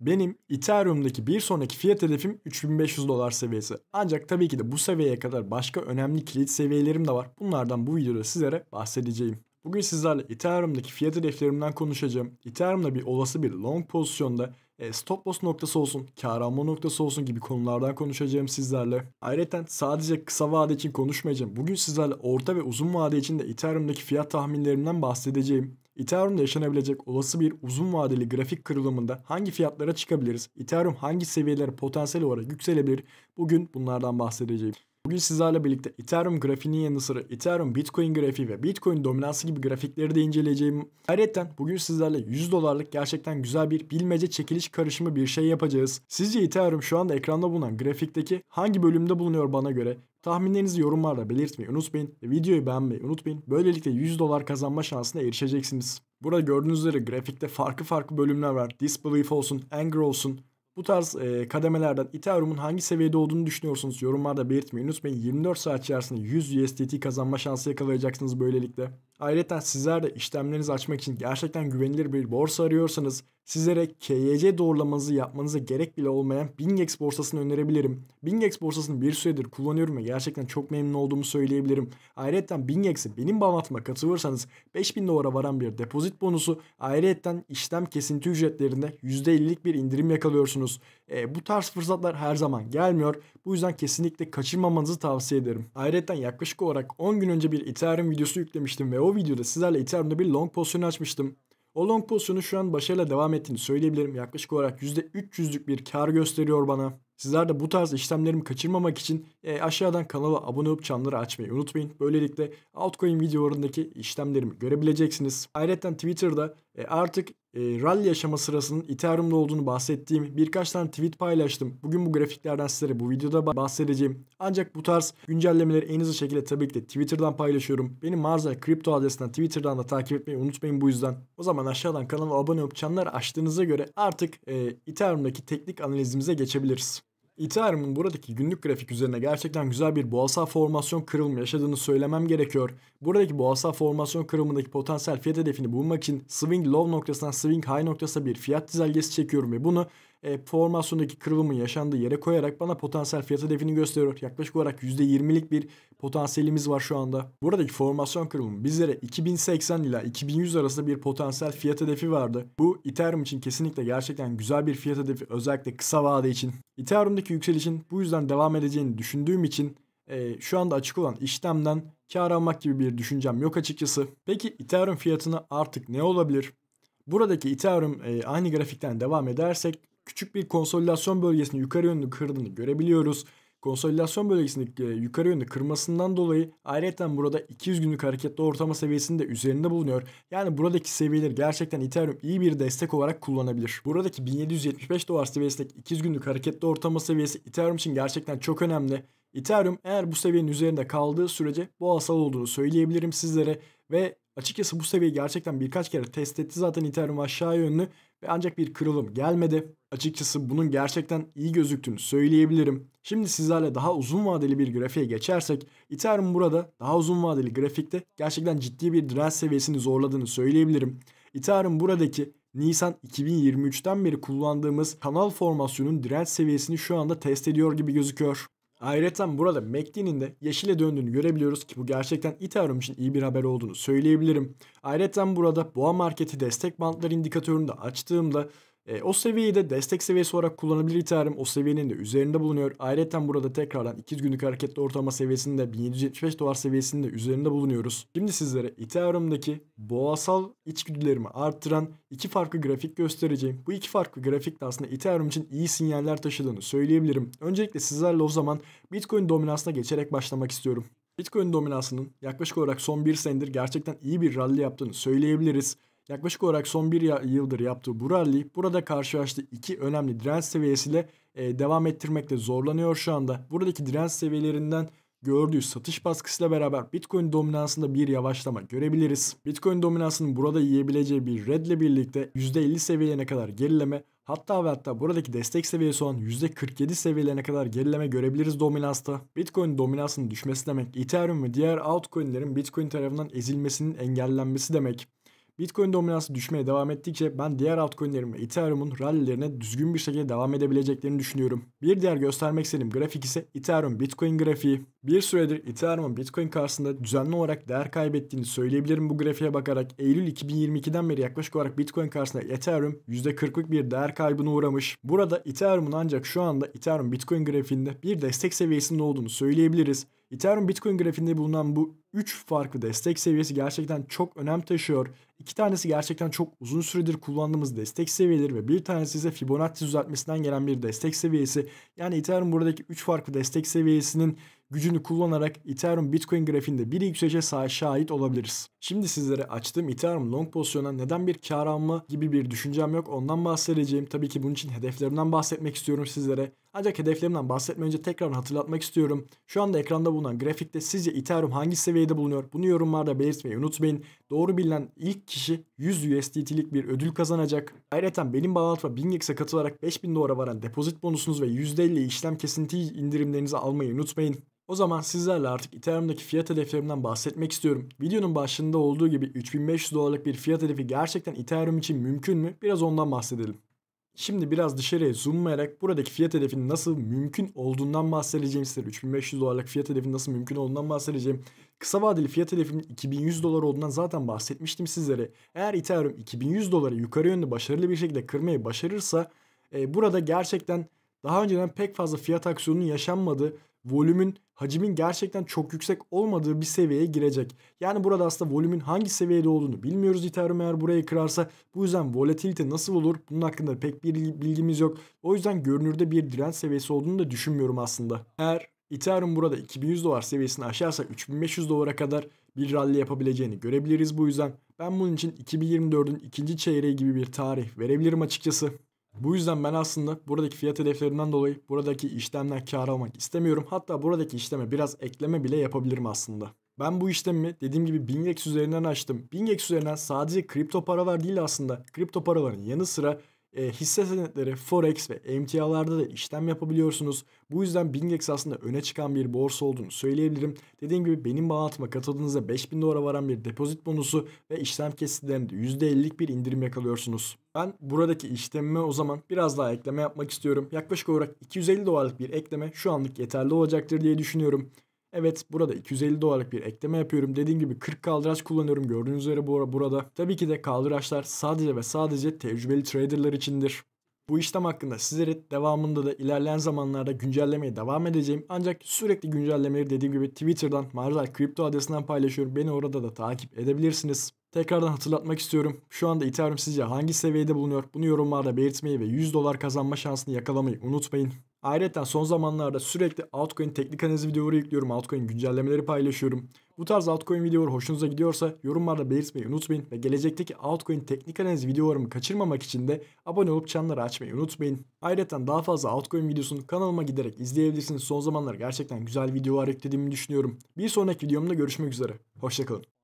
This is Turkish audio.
Benim Ethereum'daki bir sonraki fiyat hedefim 3500 dolar seviyesi. Ancak tabii ki de bu seviyeye kadar başka önemli kilit seviyelerim de var. Bunlardan bu videoda sizlere bahsedeceğim. Bugün sizlerle Ethereum'daki fiyat hedeflerimden konuşacağım. Ethereum'da bir olası bir long pozisyonda e, stop loss noktası olsun, kar alma noktası olsun gibi konulardan konuşacağım sizlerle. Ayrıca sadece kısa vade için konuşmayacağım. Bugün sizlerle orta ve uzun vade için de Ethereum'daki fiyat tahminlerimden bahsedeceğim. Ethereum'da yaşanabilecek olası bir uzun vadeli grafik kırılımında hangi fiyatlara çıkabiliriz? Ethereum hangi seviyelere potansiyel olarak yükselebilir? Bugün bunlardan bahsedeceğim. Bugün sizlerle birlikte Ethereum grafiğinin yanı sıra Ethereum Bitcoin grafiği ve Bitcoin dominansı gibi grafikleri de inceleyeceğim. Ayrıca bugün sizlerle 100 dolarlık gerçekten güzel bir bilmece çekiliş karışımı bir şey yapacağız. Sizce Ethereum şu anda ekranda bulunan grafikteki hangi bölümde bulunuyor bana göre? Tahminlerinizi yorumlarda belirtmeyi unutmayın ve videoyu beğenmeyi unutmayın. Böylelikle 100 dolar kazanma şansına erişeceksiniz. Burada gördüğünüz üzere grafikte farklı farklı bölümler var. Disbelief olsun, Anger olsun, bu tarz e, kademelerden Ethereum'un hangi seviyede olduğunu düşünüyorsunuz yorumlarda belirtmeyi unutmayın. 24 saat içerisinde 100 USDT kazanma şansı yakalayacaksınız böylelikle. Ayrıca sizler de işlemlerinizi açmak için gerçekten güvenilir bir borsa arıyorsanız sizlere KYC doğrulamanızı yapmanıza gerek bile olmayan Bingex borsasını önerebilirim. Bingex borsasını bir süredir kullanıyorum ve gerçekten çok memnun olduğumu söyleyebilirim. Ayrıca Bingex'e benim bağlantıma katılırsanız 5000 dolara varan bir depozit bonusu ayrıca işlem kesinti ücretlerinde %50'lik bir indirim yakalıyorsunuz. E, bu tarz fırsatlar her zaman gelmiyor. Bu yüzden kesinlikle kaçırmamanızı tavsiye ederim. Ayrıca yaklaşık olarak 10 gün önce bir Ethereum videosu yüklemiştim ve o videoda sizlerle Ethereum'da bir long pozisyon açmıştım. O long pozisyonu şu an başarıyla devam ettiğini söyleyebilirim. Yaklaşık olarak %300'lük bir kar gösteriyor bana. Sizler de bu tarz işlemlerimi kaçırmamak için e, aşağıdan kanala abone olup çanları açmayı unutmayın. Böylelikle altcoin videolarındaki işlemlerimi görebileceksiniz. Ayrıca Twitter'da e, artık e, rally aşama sırasının Ethereum'da olduğunu bahsettiğim birkaç tane tweet paylaştım. Bugün bu grafiklerden sizlere bu videoda bahsedeceğim. Ancak bu tarz güncellemeleri en hızlı şekilde tabii ki de Twitter'dan paylaşıyorum. Beni Marzal Kripto adresinden Twitter'dan da takip etmeyi unutmayın bu yüzden. O zaman aşağıdan kanala abone olup çanları açtığınıza göre artık e, Ethereum'daki teknik analizimize geçebiliriz. Ethereum'un buradaki günlük grafik üzerine gerçekten güzel bir boğasal formasyon kırılımı yaşadığını söylemem gerekiyor. Buradaki boğasal formasyon kırılımındaki potansiyel fiyat hedefini bulmak için swing low noktasından swing high noktasına bir fiyat dizelgesi çekiyorum ve bunu e, formasyondaki kırılımın yaşandığı yere koyarak bana potansiyel fiyat hedefini gösteriyor. Yaklaşık olarak %20'lik bir potansiyelimiz var şu anda. Buradaki formasyon kırılımı bizlere 2080 ile 2100 arasında bir potansiyel fiyat hedefi vardı. Bu Ethereum için kesinlikle gerçekten güzel bir fiyat hedefi özellikle kısa vade için. Ethereum'daki yükselişin bu yüzden devam edeceğini düşündüğüm için e, şu anda açık olan işlemden kar almak gibi bir düşüncem yok açıkçası. Peki Ethereum fiyatına artık ne olabilir? Buradaki Ethereum e, aynı grafikten devam edersek küçük bir konsolidasyon bölgesini yukarı yönlü kırdığını görebiliyoruz. Konsolidasyon bölgesini e, yukarı yönlü kırmasından dolayı ayrıca burada 200 günlük hareketli ortama seviyesinin de üzerinde bulunuyor. Yani buradaki seviyeleri gerçekten Ethereum iyi bir destek olarak kullanabilir. Buradaki 1775 dolar seviyesindeki 200 günlük hareketli ortama seviyesi Ethereum için gerçekten çok önemli. Ethereum eğer bu seviyenin üzerinde kaldığı sürece bu asal olduğunu söyleyebilirim sizlere ve açıkçası bu seviyeyi gerçekten birkaç kere test etti zaten Ethereum aşağı yönlü ve ancak bir kırılım gelmedi. Açıkçası bunun gerçekten iyi gözüktüğünü söyleyebilirim. Şimdi sizlerle daha uzun vadeli bir grafiğe geçersek Ethereum burada daha uzun vadeli grafikte gerçekten ciddi bir direnç seviyesini zorladığını söyleyebilirim. Ethereum buradaki Nisan 2023'ten beri kullandığımız kanal formasyonun direnç seviyesini şu anda test ediyor gibi gözüküyor. Ayrıca burada McDean'in de yeşile döndüğünü görebiliyoruz ki bu gerçekten Ethereum için iyi bir haber olduğunu söyleyebilirim. Ayrıca burada boğa marketi destek bantları indikatörünü de açtığımda e, o seviyeyi de destek seviyesi olarak kullanabilir iterim o seviyenin de üzerinde bulunuyor. Ayrıca burada tekrardan 200 günlük hareketli ortalama seviyesinde 1775 dolar seviyesinde üzerinde bulunuyoruz. Şimdi sizlere Ethereum'daki boğasal içgüdülerimi arttıran iki farklı grafik göstereceğim. Bu iki farklı grafik de aslında Ethereum için iyi sinyaller taşıdığını söyleyebilirim. Öncelikle sizlerle o zaman Bitcoin dominansına geçerek başlamak istiyorum. Bitcoin dominansının yaklaşık olarak son bir senedir gerçekten iyi bir rally yaptığını söyleyebiliriz. Yaklaşık olarak son bir yıldır yaptığı bu rally burada karşılaştığı iki önemli direnç seviyesiyle e, devam ettirmekte zorlanıyor şu anda. Buradaki direnç seviyelerinden gördüğü satış baskısıyla beraber Bitcoin dominansında bir yavaşlama görebiliriz. Bitcoin dominansının burada yiyebileceği bir red ile birlikte %50 seviyene kadar gerileme hatta ve hatta buradaki destek seviyesi olan %47 seviyelerine kadar gerileme görebiliriz dominansta. Bitcoin dominansının düşmesi demek Ethereum ve diğer altcoin'lerin Bitcoin tarafından ezilmesinin engellenmesi demek. Bitcoin dominansı düşmeye devam ettikçe ben diğer altcoin'lerim ve Ethereum'un rallilerine düzgün bir şekilde devam edebileceklerini düşünüyorum. Bir diğer göstermek istediğim grafik ise Ethereum Bitcoin grafiği. Bir süredir Ethereum'un Bitcoin karşısında düzenli olarak değer kaybettiğini söyleyebilirim bu grafiğe bakarak. Eylül 2022'den beri yaklaşık olarak Bitcoin karşısında Ethereum %40'lık bir değer kaybına uğramış. Burada Ethereum'un ancak şu anda Ethereum Bitcoin grafiğinde bir destek seviyesinin olduğunu söyleyebiliriz. Ethereum Bitcoin grafiğinde bulunan bu 3 farklı destek seviyesi gerçekten çok önem taşıyor. İki tanesi gerçekten çok uzun süredir kullandığımız destek seviyeleri ve bir tanesi ise Fibonacci düzeltmesinden gelen bir destek seviyesi. Yani Ethereum buradaki 3 farklı destek seviyesinin gücünü kullanarak Ethereum Bitcoin grafiğinde bir yükselişe sahip şahit olabiliriz. Şimdi sizlere açtığım Ethereum long pozisyona neden bir kar alma gibi bir düşüncem yok ondan bahsedeceğim. Tabii ki bunun için hedeflerimden bahsetmek istiyorum sizlere. Ancak hedeflerimden bahsetmeden önce tekrar hatırlatmak istiyorum. Şu anda ekranda bulunan grafikte sizce Ethereum hangi seviyede bulunuyor? Bunu yorumlarda belirtmeyi unutmayın. Doğru bilinen ilk kişi 100 USDT'lik bir ödül kazanacak. Ayrıca benim bağlantıma BingX'e katılarak 5000 dolara varan depozit bonusunuz ve %50 işlem kesinti indirimlerinizi almayı unutmayın. O zaman sizlerle artık Ethereum'daki fiyat hedeflerimden bahsetmek istiyorum. Videonun başında olduğu gibi 3500 dolarlık bir fiyat hedefi gerçekten Ethereum için mümkün mü? Biraz ondan bahsedelim. Şimdi biraz dışarıya zoomlayarak buradaki fiyat hedefini nasıl mümkün olduğundan bahsedeceğim size. 3500 dolarlık fiyat hedefini nasıl mümkün olduğundan bahsedeceğim. Kısa vadeli fiyat hedefinin 2100 dolar olduğundan zaten bahsetmiştim sizlere. Eğer Ethereum 2100 doları yukarı yönde başarılı bir şekilde kırmayı başarırsa e, burada gerçekten daha önceden pek fazla fiyat aksiyonunun yaşanmadığı, volümün, hacmin gerçekten çok yüksek olmadığı bir seviyeye girecek. Yani burada aslında volümün hangi seviyede olduğunu bilmiyoruz Ethereum eğer burayı kırarsa. Bu yüzden volatilite nasıl olur? Bunun hakkında pek bir bilgimiz yok. O yüzden görünürde bir direnç seviyesi olduğunu da düşünmüyorum aslında. Eğer Ethereum burada 2100 dolar seviyesini aşarsa 3500 dolara kadar bir rally yapabileceğini görebiliriz bu yüzden. Ben bunun için 2024'ün ikinci çeyreği gibi bir tarih verebilirim açıkçası. Bu yüzden ben aslında buradaki fiyat hedeflerinden dolayı buradaki işlemden kar almak istemiyorum. Hatta buradaki işleme biraz ekleme bile yapabilirim aslında. Ben bu işlemi dediğim gibi BingEx üzerinden açtım. BingEx üzerinden sadece kripto para var değil aslında. Kripto paraların yanı sıra e, hisse senetleri, forex ve emtialarda da işlem yapabiliyorsunuz. Bu yüzden Bingex aslında öne çıkan bir borsa olduğunu söyleyebilirim. Dediğim gibi benim bağlantıma katıldığınızda 5000 dolara varan bir depozit bonusu ve işlem kesitlerinde %50'lik bir indirim yakalıyorsunuz. Ben buradaki işlemime o zaman biraz daha ekleme yapmak istiyorum. Yaklaşık olarak 250 dolarlık bir ekleme şu anlık yeterli olacaktır diye düşünüyorum. Evet burada 250 dolarlık bir ekleme yapıyorum. Dediğim gibi 40 kaldıraç kullanıyorum. Gördüğünüz üzere bu burada. Tabii ki de kaldıraçlar sadece ve sadece tecrübeli traderlar içindir. Bu işlem hakkında sizlere devamında da ilerleyen zamanlarda güncellemeye devam edeceğim. Ancak sürekli güncellemeleri dediğim gibi Twitter'dan Marzal Kripto adresinden paylaşıyorum. Beni orada da takip edebilirsiniz. Tekrardan hatırlatmak istiyorum. Şu anda Ethereum sizce hangi seviyede bulunuyor? Bunu yorumlarda belirtmeyi ve 100 dolar kazanma şansını yakalamayı unutmayın. Ayrıca son zamanlarda sürekli altcoin teknik analizi videoları yüklüyorum. Altcoin güncellemeleri paylaşıyorum. Bu tarz altcoin videoları hoşunuza gidiyorsa yorumlarda belirtmeyi unutmayın. Ve gelecekteki altcoin teknik analiz videolarımı kaçırmamak için de abone olup çanları açmayı unutmayın. Ayrıca daha fazla altcoin videosunu kanalıma giderek izleyebilirsiniz. Son zamanlar gerçekten güzel videolar yüklediğimi düşünüyorum. Bir sonraki videomda görüşmek üzere. Hoşçakalın.